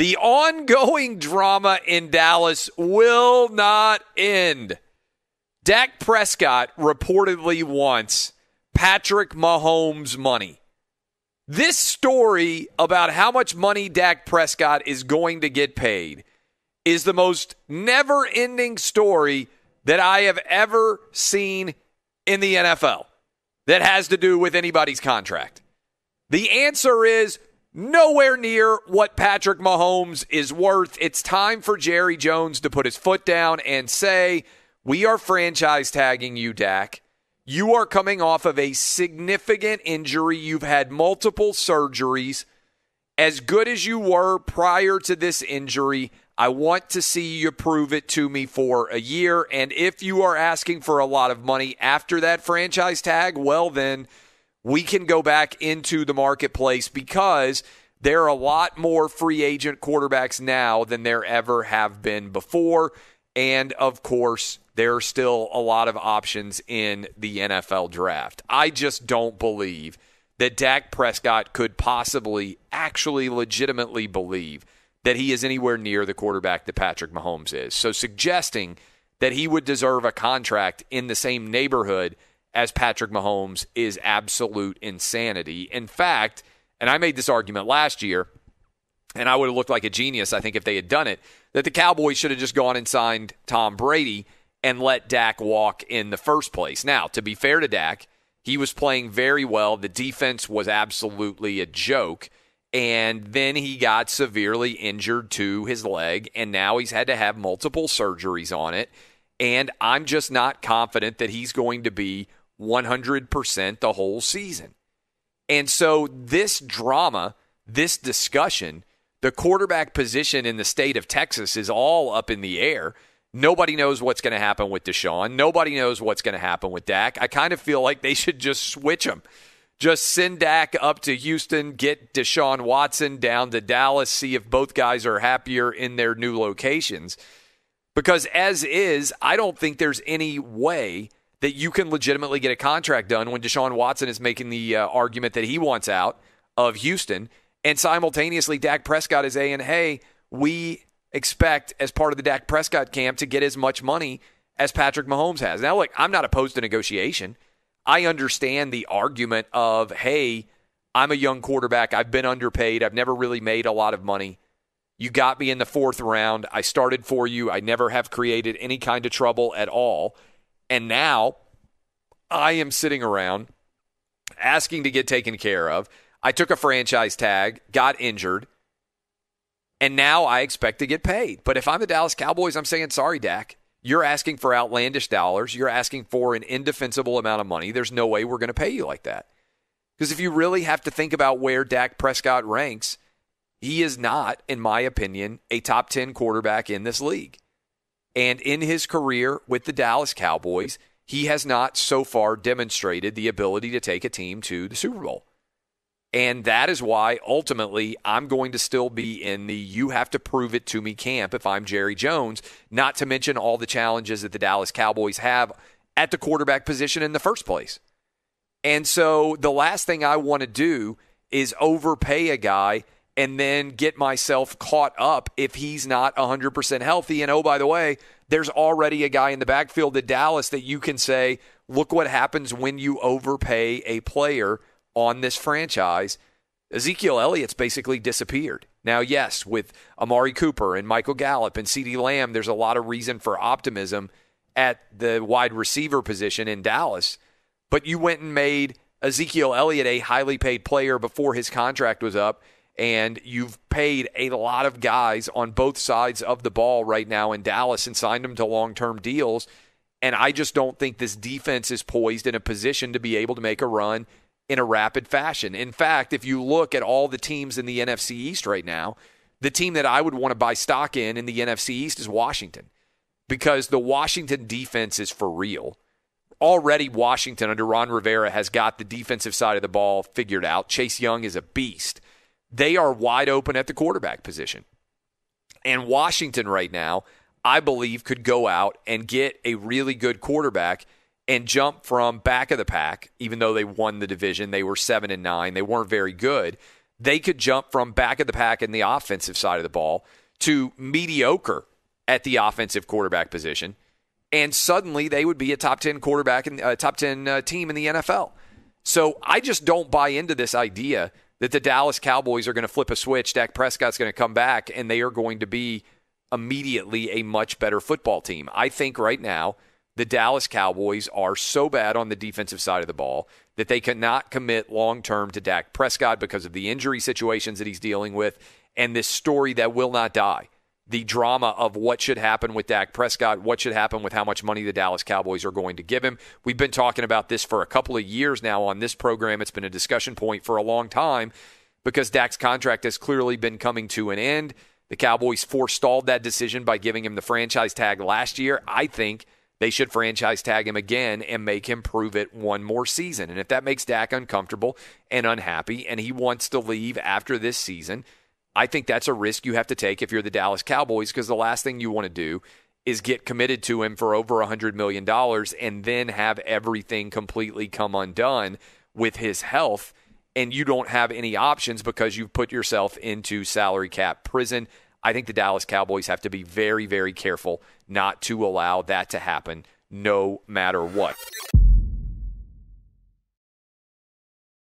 The ongoing drama in Dallas will not end. Dak Prescott reportedly wants Patrick Mahomes' money. This story about how much money Dak Prescott is going to get paid is the most never ending story that I have ever seen in the NFL that has to do with anybody's contract. The answer is nowhere near what Patrick Mahomes is worth. It's time for Jerry Jones to put his foot down and say, We are franchise tagging you, Dak. You are coming off of a significant injury. You've had multiple surgeries. As good as you were prior to this injury, I want to see you prove it to me for a year. And if you are asking for a lot of money after that franchise tag, well, then we can go back into the marketplace because there are a lot more free agent quarterbacks now than there ever have been before. And of course, there are still a lot of options in the NFL draft. I just don't believe that Dak Prescott could possibly actually legitimately believe that he is anywhere near the quarterback that Patrick Mahomes is. So suggesting that he would deserve a contract in the same neighborhood as Patrick Mahomes is absolute insanity. In fact, and I made this argument last year, and I would have looked like a genius, I think, if they had done it, that the Cowboys should have just gone and signed Tom Brady and let Dak walk in the first place. Now, to be fair to Dak, he was playing very well. The defense was absolutely a joke. And then he got severely injured to his leg, and now he's had to have multiple surgeries on it. And I'm just not confident that he's going to be 100% the whole season. And so, this drama, this discussion, the quarterback position in the state of Texas is all up in the air. Nobody knows what's going to happen with Deshaun. Nobody knows what's going to happen with Dak. I kind of feel like they should just switch him. Just send Dak up to Houston, get Deshaun Watson down to Dallas, see if both guys are happier in their new locations. Because as is, I don't think there's any way that you can legitimately get a contract done when Deshaun Watson is making the uh, argument that he wants out of Houston. And simultaneously, Dak Prescott is saying, hey, we expect as part of the Dak Prescott camp to get as much money as Patrick Mahomes has. Now, look, I'm not opposed to negotiation. I understand the argument of, hey, I'm a young quarterback. I've been underpaid. I've never really made a lot of money. You got me in the fourth round. I started for you. I never have created any kind of trouble at all. And now I am sitting around asking to get taken care of. I took a franchise tag, got injured, and now I expect to get paid. But if I'm the Dallas Cowboys, I'm saying, sorry, Dak. You're asking for outlandish dollars. You're asking for an indefensible amount of money. There's no way we're going to pay you like that. Because if you really have to think about where Dak Prescott ranks, he is not, in my opinion, a top 10 quarterback in this league. And in his career with the Dallas Cowboys, he has not so far demonstrated the ability to take a team to the Super Bowl. And that is why ultimately I'm going to still be in the you have to prove it to me camp if I'm Jerry Jones, not to mention all the challenges that the Dallas Cowboys have at the quarterback position in the first place. And so the last thing I want to do is overpay a guy and then get myself caught up if he's not 100% healthy. And oh, by the way, there's already a guy in the backfield at Dallas that you can say, look what happens when you overpay a player on this franchise. Ezekiel Elliott's basically disappeared. Now, yes, with Amari Cooper and Michael Gallup and CeeDee Lamb, there's a lot of reason for optimism at the wide receiver position in Dallas. But you went and made Ezekiel Elliott a highly paid player before his contract was up and you've paid a lot of guys on both sides of the ball right now in Dallas and signed them to long term deals. And I just don't think this defense is poised in a position to be able to make a run in a rapid fashion. In fact, if you look at all the teams in the NFC East right now, the team that I would want to buy stock in in the NFC East is Washington because the Washington defense is for real already Washington under Ron Rivera has got the defensive side of the ball figured out. Chase Young is a beast they are wide open at the quarterback position. And Washington right now, I believe, could go out and get a really good quarterback and jump from back of the pack, even though they won the division, they were seven and nine, they weren't very good. They could jump from back of the pack in the offensive side of the ball to mediocre at the offensive quarterback position, and suddenly they would be a top ten quarterback and uh, top ten uh, team in the NFL. So I just don't buy into this idea that the Dallas Cowboys are going to flip a switch. Dak Prescott's going to come back, and they are going to be immediately a much better football team. I think right now the Dallas Cowboys are so bad on the defensive side of the ball that they cannot commit long term to Dak Prescott because of the injury situations that he's dealing with and this story that will not die the drama of what should happen with Dak Prescott, what should happen with how much money the Dallas Cowboys are going to give him. We've been talking about this for a couple of years now on this program. It's been a discussion point for a long time because Dak's contract has clearly been coming to an end. The Cowboys forestalled that decision by giving him the franchise tag last year. I think they should franchise tag him again and make him prove it one more season. And if that makes Dak uncomfortable and unhappy and he wants to leave after this season, I think that's a risk you have to take if you're the Dallas Cowboys because the last thing you want to do is get committed to him for over $100 million and then have everything completely come undone with his health. And you don't have any options because you've put yourself into salary cap prison. I think the Dallas Cowboys have to be very, very careful not to allow that to happen no matter what.